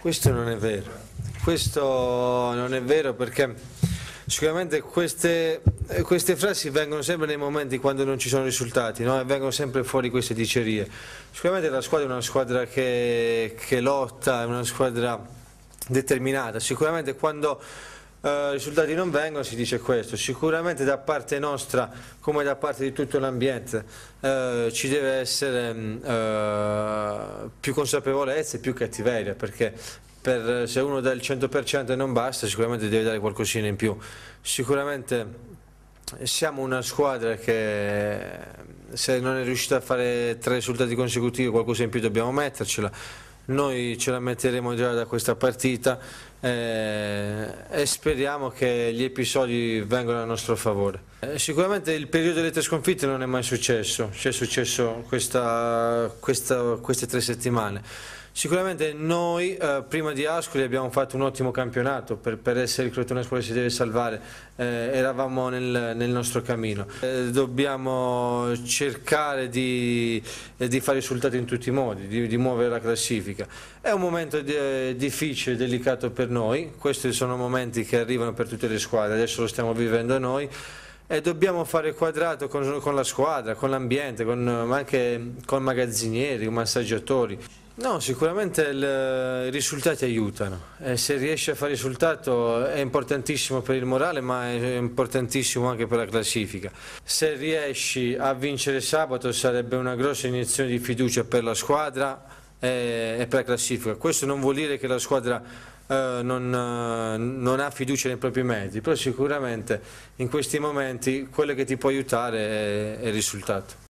Questo non è vero, questo non è vero perché sicuramente queste, queste frasi vengono sempre nei momenti quando non ci sono risultati no? e vengono sempre fuori queste dicerie. Sicuramente la squadra è una squadra che, che lotta, è una squadra determinata, sicuramente quando eh, risultati non vengono si dice questo, sicuramente da parte nostra come da parte di tutto l'ambiente eh, ci deve essere mm, eh, più consapevolezza e più cattiveria perché per, se uno dà il 100% e non basta sicuramente deve dare qualcosina in più, sicuramente siamo una squadra che se non è riuscita a fare tre risultati consecutivi qualcosa in più dobbiamo mettercela, noi ce la metteremo già da questa partita eh, e speriamo che gli episodi vengano a nostro favore. Eh, sicuramente il periodo delle tre sconfitte non è mai successo, ci è successo questa, questa, queste tre settimane. Sicuramente noi eh, prima di Ascoli abbiamo fatto un ottimo campionato per, per essere il Crotone Ascoli si deve salvare, eh, eravamo nel, nel, nostro cammino. Eh, dobbiamo cercare di, eh, di, fare risultati in tutti i modi, di, di muovere la classifica. È un momento di, eh, difficile, delicato per noi, questi sono momenti che arrivano per tutte le squadre, adesso lo stiamo vivendo noi e dobbiamo fare quadrato con, con la squadra, con l'ambiente, ma anche con magazzinieri, con massaggiatori. No, sicuramente il, eh, i risultati aiutano e se riesci a fare risultato è importantissimo per il morale ma è importantissimo anche per la classifica. Se riesci a vincere sabato sarebbe una grossa iniezione di fiducia per la squadra, e, e pre-classifica. Questo non vuol dire che la squadra eh, non, eh, non, ha fiducia nei propri mezzi, però sicuramente in questi momenti quello che ti può aiutare è, è il risultato.